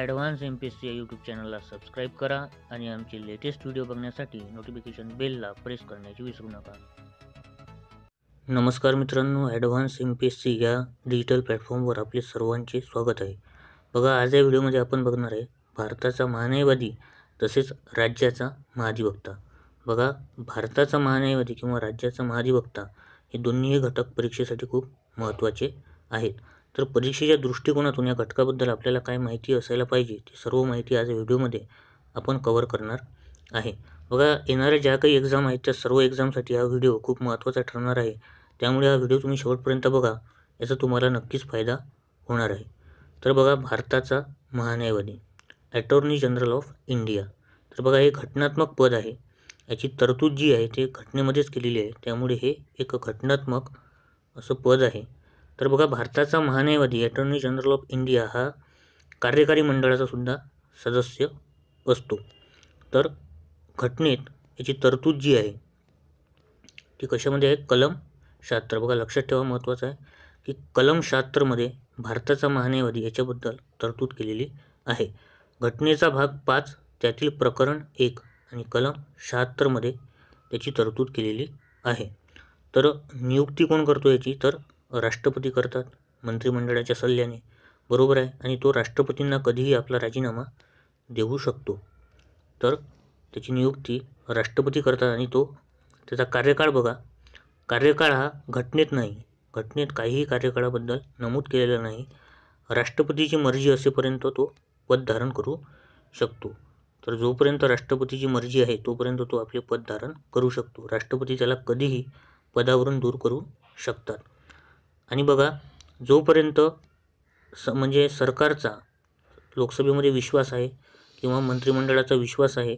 Advance M P S C या YouTube चॅनलला subscribe करा आणि आमचे लेटेस्ट व्हिडिओ बघण्यासाठी नोटिफिकेशन बेलला प्रेस करण्याची विसरू नका नमस्कार मित्रांनो advance M P S C या डिजिटल प्लॅटफॉर्मवर आपले सर्वांचे स्वागत आहे बघा आज या व्हिडिओमध्ये आपण बघणार आहे भारताचा महान्यायवादी तसेच राज्याचा महाधिवक्ता बघा भारताचा महान्यायवादी किंवा राज्याचा महाधिवक्ता हे दोन्ही घटक परीक्षेसाठी खूप महत्त्वाचे आहेत तर परीक्षेच्या दृष्टिकोनातून या घटकाबद्दल आपल्याला काय माहिती असायला पाहिजे ती सर्व माहिती आज व्हिडिओमध्ये आपण कवर करणार आहे बघा येणाऱ्या ज्या काही एक्झाम आहेत त्या सर्व एक्झामसाठी हा व्हिडिओ खूप महत्त्वाचा ठरणार आहे त्यामुळे हा व्हिडिओ तुम्ही शेवटपर्यंत बघा याचा तुम्हाला नक्कीच फायदा होणार आहे तर बघा भारताचा महान्यायवादी ॲटॉर्नी जनरल ऑफ इंडिया तर बघा हे घटनात्मक पद आहे याची तरतूद जी आहे ते घटनेमध्येच केलेली आहे त्यामुळे हे एक घटनात्मक असं पद आहे तर बघा भारताचा महान्यायवादी ॲटर्नी जनरल ऑफ इंडिया हा कार्यकारी मंडळाचा सुद्धा सदस्य असतो तर घटनेत याची तरतूद जी आहे ती कशामध्ये आहे कलम शास्त्र बघा लक्षात ठेवा महत्त्वाचं आहे की कलम शास्त्रमध्ये भारताचा महान्यायवादी याच्याबद्दल तरतूद केलेली आहे घटनेचा भाग पाच त्यातील प्रकरण एक आणि कलम शहात्तरमध्ये त्याची तरतूद केलेली आहे तर नियुक्ती कोण करतो याची तर राष्ट्रपती करतात मंत्रिमंडळाच्या सल्ल्याने बरोबर आहे आणि तो राष्ट्रपतींना कधीही आपला राजीनामा देऊ शकतो तर त्याची नियुक्ती राष्ट्रपती करतात आणि तो त्याचा कार्यकाळ बघा कार्यकाळ हा घटनेत नाही घटनेत काहीही कार्यकाळाबद्दल नमूद केलेलं नाही राष्ट्रपतीची मर्जी असेपर्यंत तो पद धारण करू शकतो तर जोपर्यंत राष्ट्रपतीची मर्जी आहे तोपर्यंत तो आपले पद धारण करू शकतो राष्ट्रपती त्याला कधीही पदावरून दूर करू शकतात आणि बघा जोपर्यंत स म्हणजे सरकारचा लोकसभेमध्ये विश्वास आहे किंवा मंत्रिमंडळाचा विश्वास आहे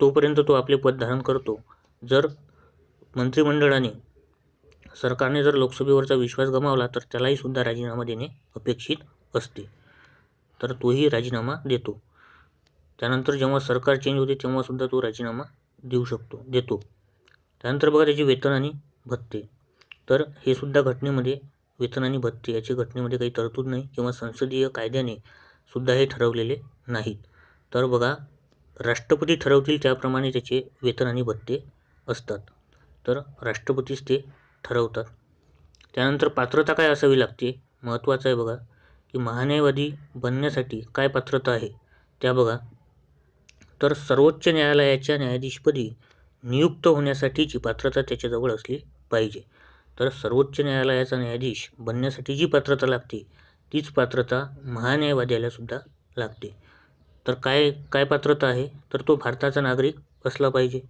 तोपर्यंत तो आपले पद धारण करतो जर मंत्रिमंडळाने सरकारने जर लोकसभेवरचा विश्वास गमावला तर त्यालाही सुद्धा राजीनामा देणे अपेक्षित असते तर तोही राजीनामा देतो त्यानंतर जेव्हा सरकार चेंज होते तेव्हासुद्धा तो राजीनामा देऊ शकतो देतो त्यानंतर बघा त्याचे वेतन आणि भत्ते तर हे सुद्धा घटनेमध्ये वेतन आणि भत्ते याची घटनेमध्ये काही तरतूद नाही किंवा संसदीय कायद्याने सुद्धा हे ठरवलेले नाहीत तर बघा राष्ट्रपती ठरवतील त्याप्रमाणे त्याचे वेतन आणि भत्ते असतात तर राष्ट्रपतीच ते ठरवतात त्यानंतर पात्रता काय असावी लागते महत्त्वाचं आहे बघा की महान्यायवादी बनण्यासाठी काय पात्रता आहे त्या बघा तर सर्वोच्च न्यायालयाच्या न्यायाधीशपदी नियुक्त होण्यासाठीची पात्रता त्याच्याजवळ असली पाहिजे तर सर्वोच्च न्यायालयाचा न्यायाधीश बनण्यासाठी जी पात्रता लागते तीच पात्रता महान्यायवाद्यालासुद्धा लागते तर काय काय पात्रता आहे तर तो भारताचा नागरिक असला पाहिजे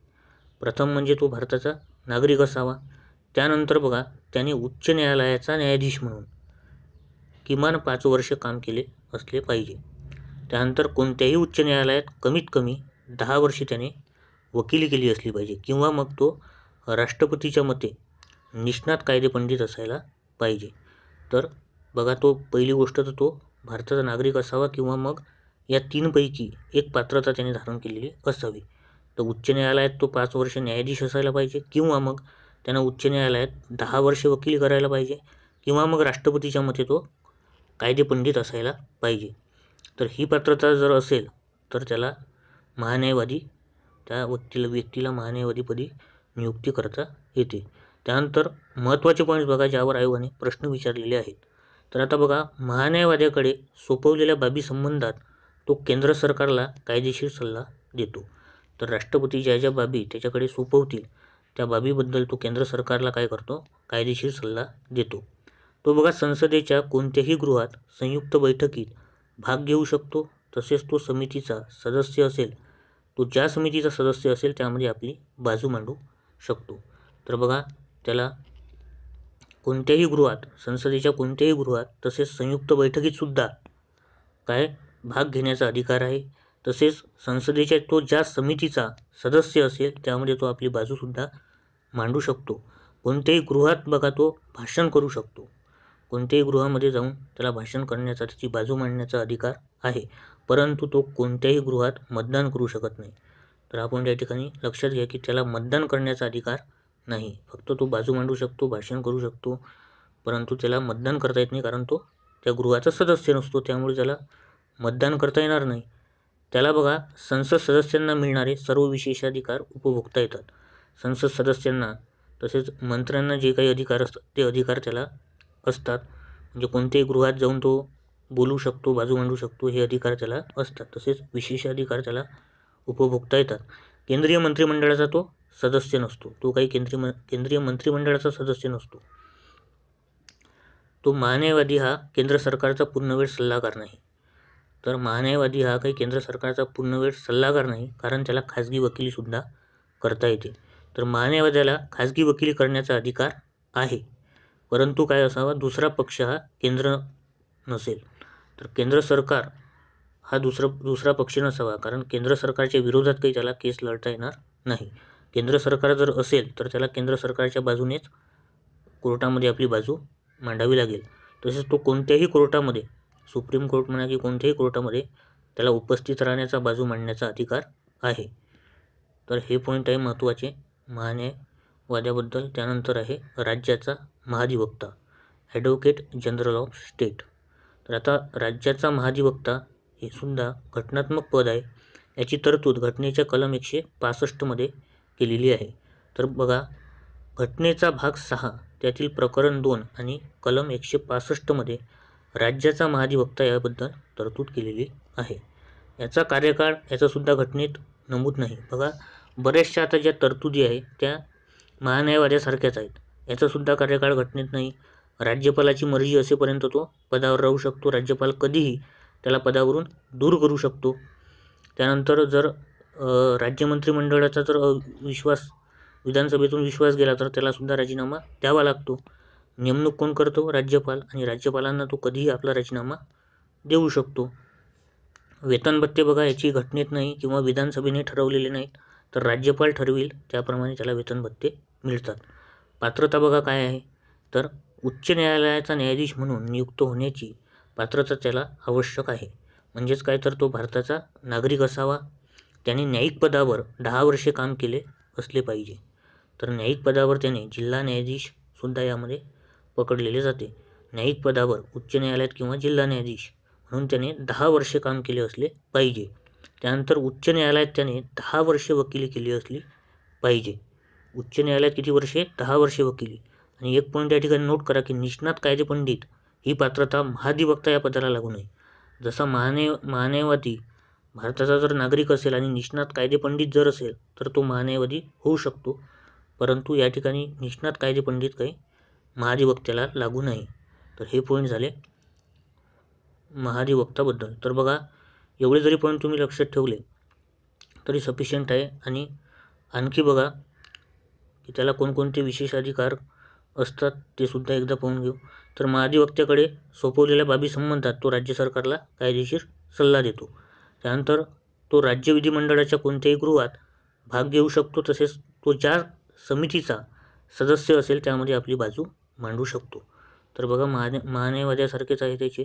प्रथम म्हणजे तो भारताचा नागरिक असावा त्यानंतर बघा त्याने उच्च न्यायालयाचा न्यायाधीश म्हणून किमान पाच वर्ष काम केले असले पाहिजे त्यानंतर कोणत्याही उच्च न्यायालयात कमीत कमी दहा वर्षे त्याने वकिली केली असली पाहिजे किंवा मग तो राष्ट्रपतीच्या मते निष्णात कायदेपंडित असायला पाहिजे तर बघा तो पहिली गोष्ट तर तो भारताचा नागरिक असावा किंवा मग या तीनपैकी एक पात्रता त्याने धारण केलेली असावी तर उच्च न्यायालयात तो पाच वर्ष न्यायाधीश असायला पाहिजे किंवा मग त्यांना उच्च न्यायालयात दहा वर्ष वकील करायला पाहिजे किंवा मग राष्ट्रपतीच्या मते तो कायदेपंडित असायला पाहिजे तर ही पात्रता जर असेल तर त्याला महान्यायवादी त्या व्यक्तीला व्यक्तीला महान्यायवादीपदी नियुक्ती करता येते त्यानंतर महत्त्वाचे पॉईंट्स बघा ज्यावर आयोगाने प्रश्न विचारलेले आहेत तर आता बघा महान्यायवाद्याकडे सोपवलेल्या बाबीसंबंधात तो केंद्र सरकारला कायदेशीर सल्ला देतो तर राष्ट्रपती ज्या ज्या बाबी त्याच्याकडे सोपवतील त्या बाबीबद्दल तो केंद्र सरकारला काय करतो कायदेशीर सल्ला देतो तो बघा संसदेच्या कोणत्याही गृहात संयुक्त बैठकीत भाग घेऊ शकतो तसेच तो समितीचा सदस्य असेल तो ज्या समितीचा सदस्य असेल त्यामध्ये आपली बाजू मांडू शकतो तर बघा त्याला कोणत्याही गृहात संसदेच्या कोणत्याही गृहात तसेच संयुक्त बैठकीतसुद्धा काय भाग घेण्याचा अधिकार आहे तसेच संसदेच्या तो ज्या समितीचा सदस्य असेल त्यामध्ये तो आपली बाजूसुद्धा मांडू शकतो कोणत्याही गृहात बघा तो भाषण करू शकतो कोणत्याही गृहामध्ये जाऊन त्याला भाषण करण्याचा त्याची बाजू मांडण्याचा अधिकार आहे परंतु तो कोणत्याही गृहात मतदान करू शकत नाही तर आपण या ठिकाणी लक्षात घ्या की त्याला मतदान करण्याचा अधिकार नाही फक्त तो बाजू मांडू शकतो भाषण करू शकतो परंतु त्याला मतदान करता येत नाही कारण तो त्या गृहाचा सदस्य नसतो त्यामुळे त्याला मतदान करता येणार नाही त्याला बघा संसद सदस्यांना मिळणारे सर्व विशेषाधिकार उपभोगता येतात संसद सदस्यांना तसेच मंत्र्यांना जे काही अधिकार असतात ते अधिकार त्याला असतात म्हणजे कोणत्याही गृहात जाऊन तो बोलू शकतो बाजू मांडू शकतो हे अधिकार त्याला असतात तसेच विशेष अधिकार त्याला उपभोगता येतात केंद्रीय मंत्रिमंडळाचा तो सदस्य नसतो तो काही केंद्रीय केंद्रीय मंत्रिमंडळाचा सदस्य नसतो तो महान्यायवादी हा केंद्र सरकारचा पूर्णवेळ सल्लागार नाही तर महान्यायवादी हा काही केंद्र सरकारचा पूर्णवेळ सल्लागार नाही कारण त्याला खाजगी वकिलीसुद्धा करता येते तर महान्यायवाद्याला खाजगी वकिली करण्याचा अधिकार आहे परंतु काय असावा दुसरा पक्ष हा केंद्र नसेल तर केंद्र सरकार हा दुसरा दुसरा पक्ष नसावा कारण केंद्र सरकारच्या विरोधात काही त्याला केस लढता येणार नाही केंद्र सरकार जर असेल तर त्याला केंद्र सरकारच्या बाजूनेच कोर्टामध्ये आपली बाजू मांडावी लागेल तसेच तो कोणत्याही कोर्टामध्ये सुप्रीम कोर्ट म्हणा की कोणत्याही कोर्टामध्ये त्याला उपस्थित राहण्याचा बाजू मांडण्याचा अधिकार आहे तर हे पॉईंट आहे महत्त्वाचे महान्यायवाद्याबद्दल त्यानंतर आहे राज्याचा महाधिवक्ता ॲडव्होकेट जनरल ऑफ स्टेट तर आता राज्याचा महाधिवक्ता हे सुद्धा घटनात्मक पद आहे याची तरतूद घटनेच्या कलम एकशे पासष्टमध्ये केलेली आहे तर बघा घटनेचा भाग सहा त्यातील प्रकरण दोन आणि कलम एकशे पासष्टमध्ये राज्याचा महाधिवक्ता याबद्दल तरतूद केलेली आहे याचा कार्यकाळ याचासुद्धा घटनेत नमूद नाही बघा बऱ्याचशा आता ज्या तरतुदी आहेत त्या महान्यायवाद्यासारख्याच आहेत याचासुद्धा कार्यकाळ घटनेत नाही राज्यपालाची मर्जी असेपर्यंत तो पदावर राहू शकतो राज्यपाल कधीही त्याला पदावरून दूर करू शकतो त्यानंतर जर राज्य मंत्रिमंडळाचा जर विश्वास विधानसभेतून विश्वास गेला तर त्यालासुद्धा राजीनामा द्यावा लागतो नेमणूक कोण करतो राज्यपाल आणि राज्यपालांना तो कधीही आपला राजीनामा देऊ शकतो वेतन भत्ते बघा याची घटनेत नाही किंवा विधानसभेने ठरवलेले नाहीत तर राज्यपाल ठरविल त्याप्रमाणे त्याला वेतन भत्ते मिळतात पात्रता बघा काय आहे तर उच्च न्यायालयाचा न्यायाधीश म्हणून नियुक्त होण्याची पात्रता त्याला आवश्यक आहे म्हणजेच काय तर तो भारताचा नागरिक असावा त्याने न्यायिक पदावर दहा वर्षे काम केले असले पाहिजे तर न्यायिक पदावर त्याने जिल्हा न्यायाधीश सुद्धा यामध्ये पकडलेले जाते न्यायिक पदावर उच्च न्यायालयात किंवा जिल्हा न्यायाधीश म्हणून त्याने दहा वर्षे काम केले असले पाहिजे त्यानंतर उच्च न्यायालयात त्याने दहा वर्षे वकिली केली असली पाहिजे उच्च न्यायालयात किती वर्षे दहा वर्षे वकिली आणि एक पॉईंट या ठिकाणी नोट करा की निष्णात कायदे पंडित ही पात्रता महाधिवक्ता या पदाला लागू नये जसा महाने महान्यायवादी भारताचा जर नागरिक असेल आणि निष्णात कायदेपंडित जर असेल तर तो महान्यायवादी होऊ शकतो परंतु या ठिकाणी निष्णात कायदेपंडित काही महाधिवक्त्याला लागू नाही तर हे पॉईंट झाले महाधिवक्ताबद्दल तर बघा एवढे जरी पॉईंट तुम्ही लक्षात ठेवले तरी सफिशियंट आहे आणि आणखी बघा की त्याला कोणकोणते विशेष अधिकार असतात ते सुद्धा एकदा पाहून घेऊ तर महाधिवक्त्याकडे सोपवलेल्या बाबी संबंधात तो राज्य सरकारला कायदेशीर सल्ला देतो त्यानंतर तो राज्य विधिमंडळाच्या कोणत्याही गृहात भाग घेऊ शकतो तसेच तो ज्या समितीचा सदस्य असेल त्यामध्ये आपली बाजू मांडू शकतो तर बघा महाने महान्यायवाद्यासारखेच आहे त्याचे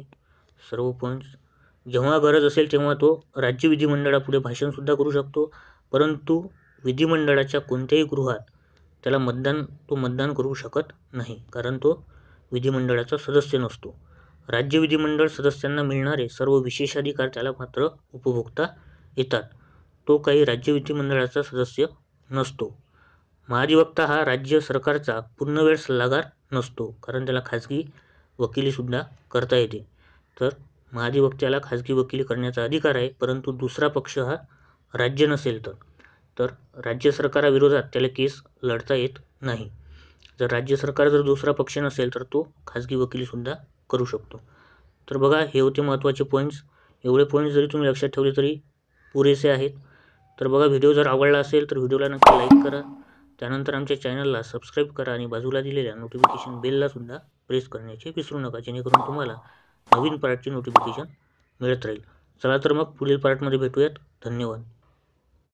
सर्व पॉईंट्स जेव्हा गरज असेल तेव्हा तो राज्य विधिमंडळापुढे भाषणसुद्धा करू शकतो परंतु विधिमंडळाच्या कोणत्याही गृहात त्याला मतदान तो मतदान करू शकत नाही कारण तो विधिमंडळाचा सदस्य नसतो राज्य विधिमंडळ सदस्यांना मिळणारे सर्व विशेषाधिकार त्याला मात्र उपभोगता येतात. तो काही राज्य विधिमंडळाचा सदस्य नसतो. महाधिवक्ता हा राज्य सरकारचा पूर्णवेळ सल्लागार नसतो, कारण त्याला खाजगी वकिलीसुद्धा करता येते. तर महाधिवक्त्याला खाजगी वकिली करण्याचा अधिकार आहे, परंतु दुसरा पक्ष हा राज्य नसेल तर? तर राज्य सरकाराविरोधात त्याला केस लढता येत नाही. जर राज्य सरकार जर दुसरा पक्ष नसेल तर तो खाजगी वकिलीसुद्धा करू शकतो तर बघा हे होते महत्त्वाचे पॉईंट्स एवढे पॉईंट्स जरी तुम्ही लक्षात ठेवले तरी पुरेसे आहेत तर बघा व्हिडिओ जर आवडला असेल तर व्हिडिओला नक्की लाईक करा त्यानंतर आमच्या चॅनलला सबस्क्राईब करा आणि बाजूला दिलेल्या नोटिफिकेशन सुद्धा प्रेस करण्याचे विसरू नका जेणेकरून तुम्हाला नवीन पार्टचे नोटिफिकेशन मिळत राहील चला तर मग पुढील पार्टमध्ये भेटूयात धन्यवाद